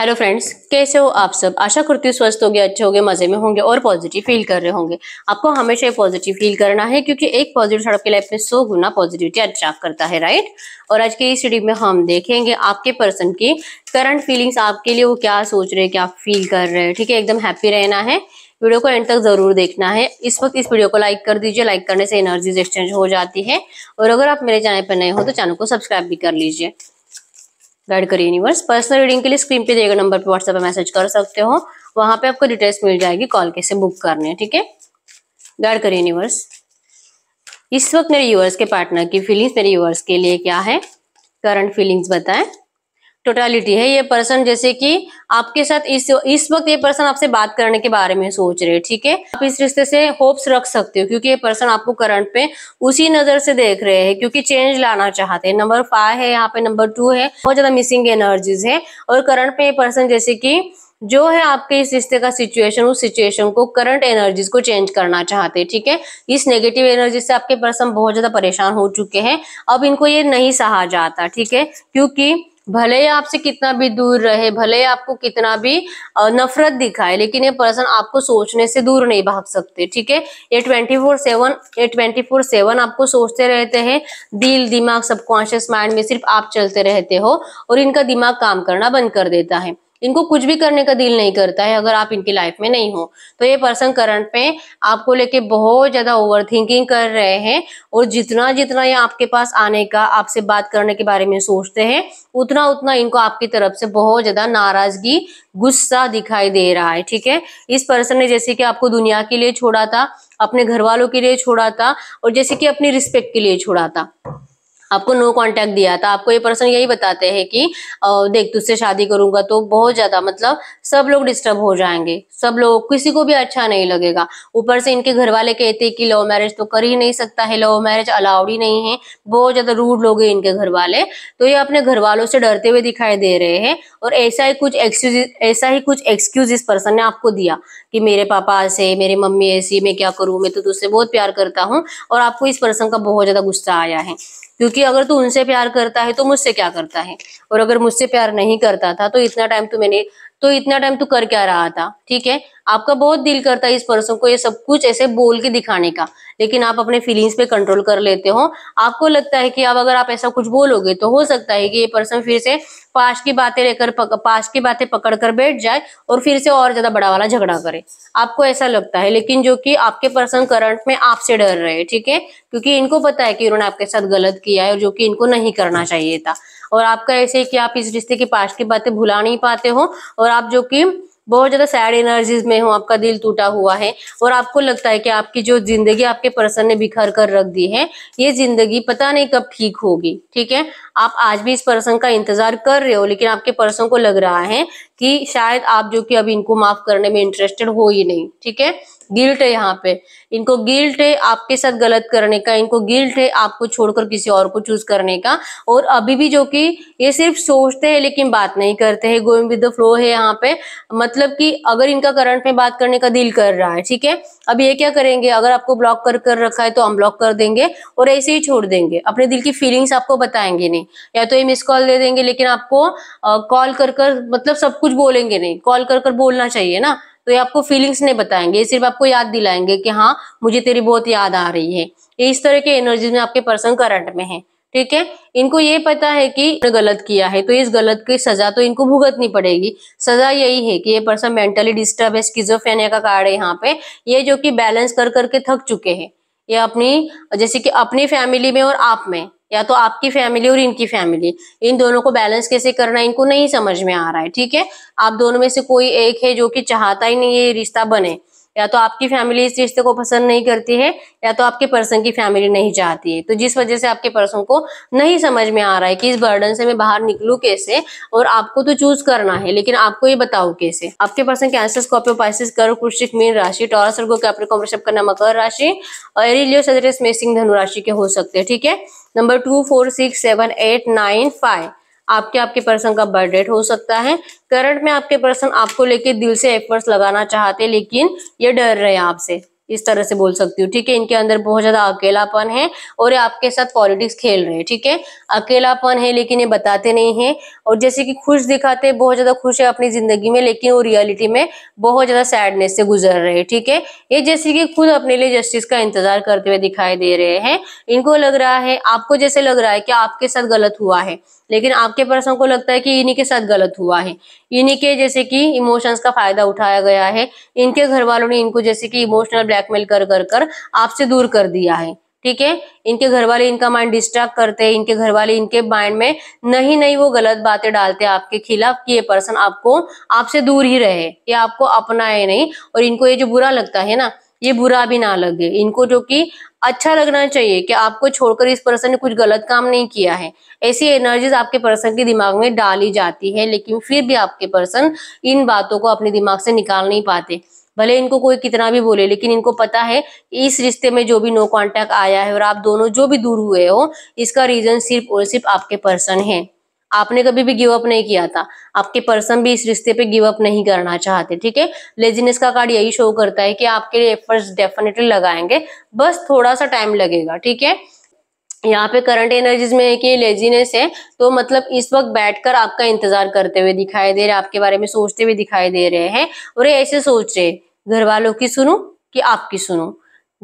hello friends कैसे हो आप सब आशा करती हूँ स्वस्थ होगे अच्छे होगे मजे में होंगे और पॉजिटिव फील कर रहे होंगे आपको हमेशा पॉजिटिव फील करना है क्योंकि एक पॉजिटिव सड़क के लाइफ में सौ गुना पॉजिटिविटी अट्रैक्ट करता है राइट और आज के इस वीडियो में हम देखेंगे आपके पर्सन की करंट फीलिंग्स आपके लिए वो क्या सोच रहे हैं क्या फील कर रहे हैं ठीक है एकदम हैप्पी रहना है वीडियो को एंड तक जरूर देखना है इस वक्त इस वीडियो को लाइक कर दीजिए लाइक करने से एनर्जीज एक्सचेंज हो जाती है और अगर आप मेरे चैनल पर नए हो तो चैनल को सब्सक्राइब भी कर लीजिए गाइड करिए यूनिवर्स पर्सनल रीडिंग के लिए स्क्रीन पे दिए गए नंबर पर व्हाट्सएप पर मैसेज कर सकते हो वहां पे आपको डिटेल्स मिल जाएगी कॉल कैसे बुक करने ठीक है गाइड करिए यूनिवर्स इस वक्त मेरे यूवर्स के पार्टनर की फीलिंग्स मेरे यूवर्स के लिए क्या है करंट फीलिंग्स बताएं टोटालिटी है ये पर्सन जैसे कि आपके साथ इस इस वक्त ये पर्सन आपसे बात करने के बारे में सोच रहे हैं ठीक है आप इस रिश्ते से होप्स रख सकते हो क्योंकि ये पर्सन आपको करंट पे उसी नजर से देख रहे हैं क्योंकि चेंज लाना चाहते हैं नंबर फाइव है यहाँ पे नंबर टू है बहुत ज्यादा मिसिंग एनर्जीज है और करंट पे ये पर्सन जैसे की जो है आपके इस रिश्ते का सिचुएशन उस सिचुएशन को करंट एनर्जीज को चेंज करना चाहते हैं ठीक है इस नेगेटिव एनर्जी से आपके पर्सन बहुत ज्यादा परेशान हो चुके हैं अब इनको ये नहीं सहा जाता ठीक है क्योंकि भले ही आपसे कितना भी दूर रहे भले ही आपको कितना भी नफरत दिखाए लेकिन ये पर्सन आपको सोचने से दूर नहीं भाग सकते ठीक है ये ट्वेंटी फोर सेवन ये ट्वेंटी फोर सेवन आपको सोचते रहते हैं दिल दिमाग सबकॉन्शियस माइंड में सिर्फ आप चलते रहते हो और इनका दिमाग काम करना बंद कर देता है इनको कुछ भी करने का दिल नहीं करता है अगर आप इनकी लाइफ में नहीं हो तो ये पर्सन करंट में आपको लेके बहुत ज्यादा ओवर थिंकिंग कर रहे हैं और जितना जितना ये आपके पास आने का आपसे बात करने के बारे में सोचते हैं उतना उतना इनको आपकी तरफ से बहुत ज्यादा नाराजगी गुस्सा दिखाई दे रहा है ठीक है इस पर्सन ने जैसे कि आपको दुनिया के लिए छोड़ा था अपने घर वालों के लिए छोड़ा था और जैसे कि अपनी रिस्पेक्ट के लिए छोड़ा था आपको नो कांटेक्ट दिया था तो आपको ये पर्सन यही बताते हैं कि देख तुझसे शादी करूंगा तो बहुत ज्यादा मतलब सब लोग डिस्टर्ब हो जाएंगे सब लोग किसी को भी अच्छा नहीं लगेगा ऊपर से इनके घर वाले कहते हैं कि लव मैरिज तो कर ही नहीं सकता है लव मैरिज अलाउड ही नहीं है बहुत ज्यादा रूड लोग हैं इनके घर वाले तो ये अपने घर वालों से डरते हुए दिखाई दे रहे हैं और ऐसा ही कुछ एक्सक्यूज ऐसा ही कुछ एक्सक्यूज इस पर्सन ने आपको दिया कि मेरे पापा ऐसे मेरी मम्मी ऐसी मैं क्या करूं मैं तो तुझसे बहुत प्यार करता हूँ और आपको इस पर्सन का बहुत ज्यादा गुस्सा आया है क्योंकि अगर तू उनसे प्यार करता है तो मुझसे क्या करता है और अगर मुझसे प्यार नहीं करता था तो इतना टाइम तू तो मैंने तो इतना टाइम तू कर क्या रहा था ठीक है आपका बहुत दिल करता है इस पर्सन को ये सब कुछ ऐसे बोल के दिखाने का लेकिन आप अपने फीलिंग्स पे कंट्रोल कर लेते हो आपको लगता है कि अब अगर आप ऐसा कुछ बोलोगे तो हो सकता है कि ये पर्सन फिर से पास की बातें लेकर पास की बातें पकड़ कर बैठ जाए और फिर से और ज्यादा बड़ा वाला झगड़ा करे आपको ऐसा लगता है लेकिन जो कि आपके पर्सन करंट में आपसे डर रहे ठीक है क्योंकि इनको पता है कि उन्होंने आपके साथ गलत किया है और जो कि इनको नहीं करना चाहिए था और आपका ऐसे है कि आप इस रिश्ते की पास की बातें भुला नहीं पाते हो और आप जो कि बहुत ज्यादा सैड एनर्जीज में हो आपका दिल टूटा हुआ है और आपको लगता है कि आपकी जो जिंदगी आपके पर्सन ने बिखर कर रख दी है ये जिंदगी पता नहीं कब ठीक होगी ठीक है आप आज भी इस पर्सन का इंतजार कर रहे हो लेकिन आपके पर्सन को लग रहा है कि शायद आप जो कि अभी इनको माफ करने में इंटरेस्टेड हो ही नहीं ठीक है गिल्ट है यहाँ पे इनको गिल्ट है आपके साथ गलत करने का इनको गिल्ट है आपको छोड़कर किसी और को चूज करने का और अभी भी जो कि ये सिर्फ सोचते हैं लेकिन बात नहीं करते हैं गोइंग विद द फ्लो है यहाँ पे मतलब कि अगर इनका करंट में बात करने का दिल कर रहा है ठीक है अब ये क्या करेंगे अगर आपको ब्लॉक कर कर रखा है तो अनब्लॉक कर देंगे और ऐसे ही छोड़ देंगे अपने दिल की फीलिंग्स आपको बताएंगे नहीं या तो ये मिस कॉल दे देंगे लेकिन आपको कॉल कर कर मतलब सब कुछ बोलेंगे नहीं कॉल कर कर बोलना चाहिए ना तो ये आपको फीलिंग्स नहीं बताएंगे ये सिर्फ आपको याद दिलाएंगे कि हाँ मुझे तेरी बहुत याद आ रही है ये इस तरह के एनर्जीज में आपके पर्सन करंट में है ठीक है इनको ये पता है कि गलत किया है तो इस गलत की सजा तो इनको भुगतनी पड़ेगी सजा यही है कि ये पर्सन मेंटली डिस्टर्ब है स्किजोफेनिया का कार्ड है यहाँ पे ये जो कि बैलेंस कर करके थक चुके हैं या अपनी जैसे कि अपनी फैमिली में और आप में या तो आपकी फैमिली और इनकी फैमिली इन दोनों को बैलेंस कैसे करना इनको नहीं समझ में आ रहा है ठीक है आप दोनों में से कोई एक है जो कि चाहता ही नहीं ये रिश्ता बने या तो आपकी फैमिली इस रिश्ते को पसंद नहीं करती है या तो आपके पर्सन की फैमिली नहीं चाहती है तो जिस वजह से आपके पर्सन को नहीं समझ में आ रहा है कि इस बर्डन से मैं बाहर निकलू कैसे और आपको तो चूज करना है लेकिन आपको ये बताओ कैसे आपके पर्सन कैंसर स्कॉपियो पाइसिस कर कृषिक मीन राशि टॉरस और कैप्रिकॉम करना मकर राशि और एरिलियो सदरेस स्मेसिंग धनुराशि के हो सकते हैं ठीक है number two four six seven eight nine five आपके आपके पर्सन का बर्थडेट हो सकता है करंट में आपके पर्सन आपको लेके दिल से एफर्ट्स लगाना चाहते लेकिन ये डर रहे हैं आपसे इस तरह से बोल सकती हूँ ठीक है इनके अंदर बहुत ज्यादा अकेलापन है और ये आपके साथ पॉलिटिक्स खेल रहे हैं ठीक है अकेलापन है लेकिन ये बताते नहीं है और जैसे कि खुश दिखाते हैं बहुत ज्यादा खुश है अपनी जिंदगी में लेकिन वो रियलिटी में बहुत ज्यादा सैडनेस से गुजर रहे हैं ठीक है ये जैसे कि खुद अपने लिए जस्टिस का इंतजार करते हुए दिखाई दे रहे हैं इनको लग रहा है आपको जैसे लग रहा है कि आपके साथ गलत हुआ है लेकिन आपके पर्सन को लगता है कि इन्हीं के साथ गलत हुआ है इन्हीं के जैसे कि इमोशंस का फायदा उठाया गया है इनके घर वालों ने इनको जैसे कि इमोशनल ब्लैकमेल कर कर कर आपसे दूर कर दिया है ठीक है इनके घर वाले इनका माइंड डिस्टर्ब करते हैं इनके घर वाले इनके माइंड में नहीं नहीं वो गलत बातें डालते आपके खिलाफ कि ये पर्सन आपको आपसे दूर ही रहे ये आपको अपनाए नहीं और इनको ये जो बुरा लगता है ना ये बुरा भी ना लगे इनको जो कि अच्छा लगना चाहिए कि आपको छोड़कर इस पर्सन ने कुछ गलत काम नहीं किया है ऐसी एनर्जीज आपके पर्सन के दिमाग में डाली जाती है लेकिन फिर भी आपके पर्सन इन बातों को अपने दिमाग से निकाल नहीं पाते भले इनको कोई कितना भी बोले लेकिन इनको पता है इस रिश्ते में जो भी नो कांटेक्ट आया है और आप दोनों जो भी दूर हुए हो इसका रीजन सिर्फ और सिर्फ आपके पर्सन है आपने कभी भी गिव अप नहीं किया था आपके पर्सन भी इस रिश्ते पे गिवअप नहीं करना चाहते ठीक है लेजीनेस का कार्ड यही शो करता है कि आपके लिए एफर्ट्स डेफिनेटली लगाएंगे बस थोड़ा सा टाइम लगेगा ठीक है यहाँ पे करंट एनर्जीज में है कि लेजीनेस है तो मतलब इस वक्त बैठकर आपका इंतजार करते हुए दिखाई दे रहे आपके बारे में सोचते हुए दिखाई दे रहे हैं और ये ऐसे सोच रहे घर वालों की सुनू कि आपकी सुनू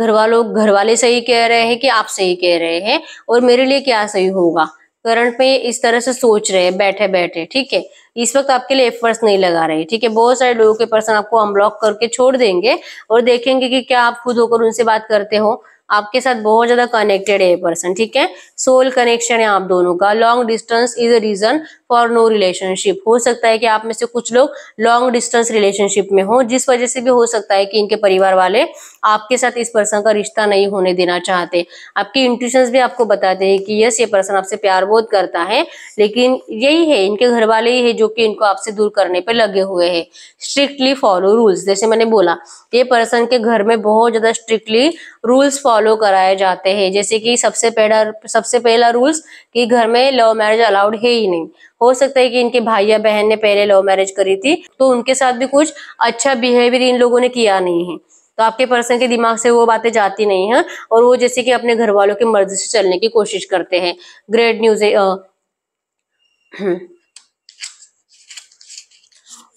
घर वालों घर वाले सही कह रहे हैं कि आप सही कह रहे हैं और मेरे लिए क्या सही होगा करंट में इस तरह से सोच रहे हैं बैठे बैठे ठीक है इस वक्त आपके लिए एफर्ट्स नहीं लगा रहे ठीक है बहुत सारे लोगों के पर्सन आपको अनब्लॉक करके छोड़ देंगे और देखेंगे कि क्या आप खुद होकर उनसे बात करते हो आपके साथ बहुत ज्यादा कनेक्टेड है पर्सन ठीक है सोल कनेक्शन है आप दोनों का long distance is a reason for no relationship हो सकता है कि आप में से कुछ लोग लॉन्ग डिस्टेंस रिलेशनशिप में हो जिस वजह से भी हो सकता है कि इनके परिवार वाले आपके साथ इस पर्सन का रिश्ता नहीं होने देना चाहते आपके इंट्यूशन भी आपको बताते हैं कि यस ये पर्सन आपसे प्यार बोध करता है लेकिन यही है इनके घर वाले ही है जो कि इनको आपसे दूर करने पर लगे हुए है स्ट्रिक्टली फॉलो रूल्स जैसे मैंने बोला ये पर्सन के घर में बहुत ज्यादा स्ट्रिक्टली रूल्स फॉलो कराए जाते हैं जैसे कि सबसे पहला सबसे पहला रूल्स कि घर में लव मैरिज अलाउड है ही नहीं हो सकता है कि इनके भाई या बहन ने पहले लव मैरिज करी थी तो उनके साथ भी कुछ अच्छा बिहेवियर इन लोगों ने किया नहीं है तो आपके पर्सन के दिमाग से वो बातें जाती नहीं है और वो जैसे कि अपने घर वालों की मर्जी से चलने की कोशिश करते हैं ग्रेट न्यूज है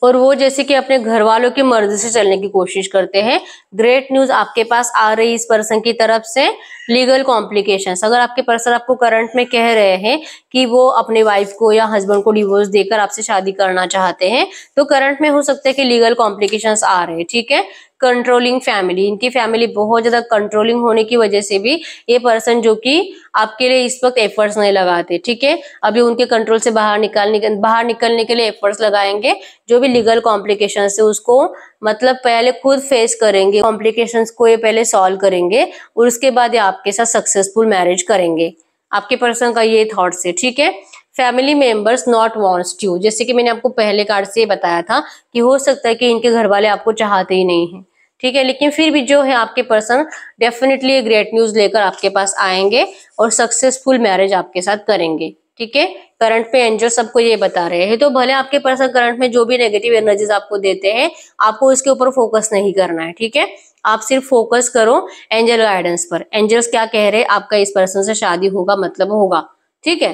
और वो जैसे कि अपने घर वालों की मर्जी से चलने की कोशिश करते हैं ग्रेट न्यूज आपके पास आ रही इस पर्सन की तरफ से लीगल कॉम्प्लिकेशन अगर आपके पर्सन आपको करंट में कह रहे हैं कि वो अपने वाइफ को या हस्बैंड को डिवोर्स देकर आपसे शादी करना चाहते हैं तो करंट में हो सकता है कि लीगल कॉम्प्लिकेशन आ रहे हैं ठीक है कंट्रोलिंग फैमिली इनकी फैमिली बहुत ज्यादा कंट्रोलिंग होने की वजह से भी ये पर्सन जो कि आपके लिए इस वक्त एफर्ट्स नहीं लगाते ठीक है अभी उनके कंट्रोल से बाहर निकालने बाहर निकलने के लिए एफर्ट्स लगाएंगे जो भी लीगल कॉम्प्लिकेशन है उसको मतलब पहले खुद फेस करेंगे कॉम्प्लिकेशन को ये पहले सॉल्व करेंगे और उसके बाद ये आपके साथ सक्सेसफुल मैरिज करेंगे आपके पर्सन का ये थॉट्स है ठीक है family members not wants you जैसे कि मैंने आपको पहले कार्ड से बताया था कि हो सकता है कि इनके घर वाले आपको चाहते ही नहीं है ठीक है लेकिन फिर भी जो है आपके पर्सन डेफिनेटली ये ग्रेट न्यूज लेकर आपके पास आएंगे और सक्सेसफुल मैरिज आपके साथ करेंगे ठीक है करंट पे एनजीओ सबको ये बता रहे हैं तो भले आपके पर्सन करंट में जो भी नेगेटिव एनर्जीज आपको देते हैं आपको इसके ऊपर फोकस नहीं करना है ठीक है आप सिर्फ फोकस करो एंजल गाइडेंस पर एंजल्स क्या कह रहे हैं आपका इस पर्सन से शादी होगा मतलब होगा ठीक है